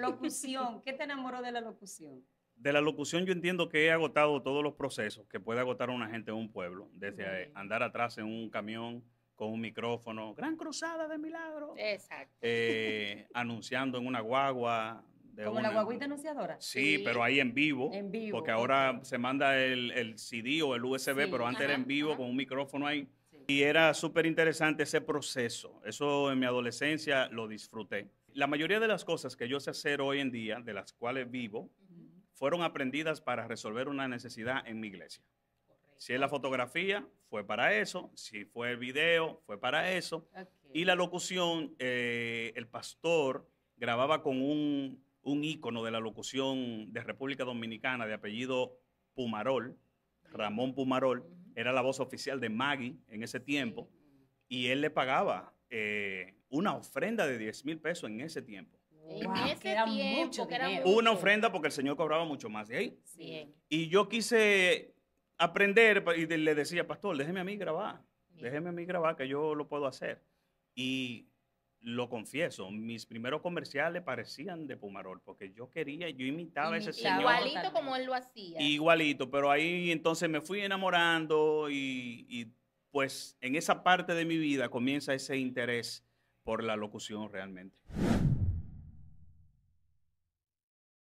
Locución, ¿qué te enamoró de la locución? De la locución yo entiendo que he agotado todos los procesos que puede agotar una gente en un pueblo, desde andar atrás en un camión con un micrófono, gran cruzada de milagro. Exacto. Eh, anunciando en una guagua, como la guaguita anunciadora. Sí, pero ahí en vivo. En vivo. Porque ahora se manda el, el, CD o el USB, pero antes era en vivo con un micrófono ahí. Y era súper interesante ese proceso. Eso en mi adolescencia lo disfruté. La mayoría de las cosas que yo sé hacer hoy en día, de las cuales vivo, fueron aprendidas para resolver una necesidad en mi iglesia. Si es la fotografía, fue para eso. Si fue el video, fue para eso. Y la locución, eh, el pastor grababa con un, un ícono de la locución de República Dominicana de apellido Pumarol, Ramón Pumarol. Era la voz oficial de Maggie en ese tiempo. Y él le pagaba eh, una ofrenda de 10 mil pesos en ese tiempo. en ese tiempo, mucho Una ofrenda porque el Señor cobraba mucho más de ahí. Y yo quise aprender y le decía, pastor, déjeme a mí grabar, déjeme a mí grabar que yo lo puedo hacer. Y lo confieso, mis primeros comerciales parecían de Pumarol, porque yo quería, yo imitaba ese señor. Igualito como él lo hacía. Igualito, pero ahí entonces me fui enamorando y pues en esa parte de mi vida comienza ese interés por la locución realmente.